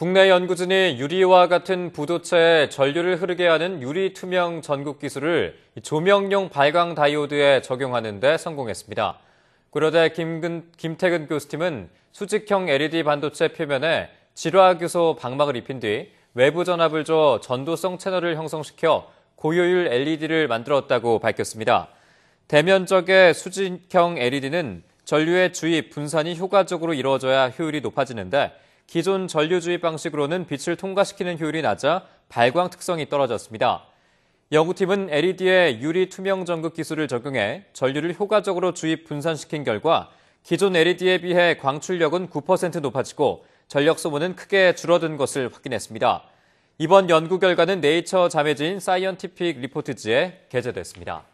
국내 연구진이 유리와 같은 부도체에 전류를 흐르게 하는 유리 투명 전구 기술을 조명용 발광 다이오드에 적용하는 데 성공했습니다. 그려대 김근, 김태근 교수팀은 수직형 LED 반도체 표면에 질화규소 방막을 입힌 뒤 외부 전압을 줘 전도성 채널을 형성시켜 고효율 LED를 만들었다고 밝혔습니다. 대면적의 수직형 LED는 전류의 주입, 분산이 효과적으로 이루어져야 효율이 높아지는데 기존 전류주입 방식으로는 빛을 통과시키는 효율이 낮아 발광 특성이 떨어졌습니다. 연구팀은 LED에 유리 투명 전극 기술을 적용해 전류를 효과적으로 주입 분산시킨 결과 기존 LED에 비해 광출력은 9% 높아지고 전력 소모는 크게 줄어든 것을 확인했습니다. 이번 연구 결과는 네이처 자매지인 사이언티픽 리포트지에 게재됐습니다.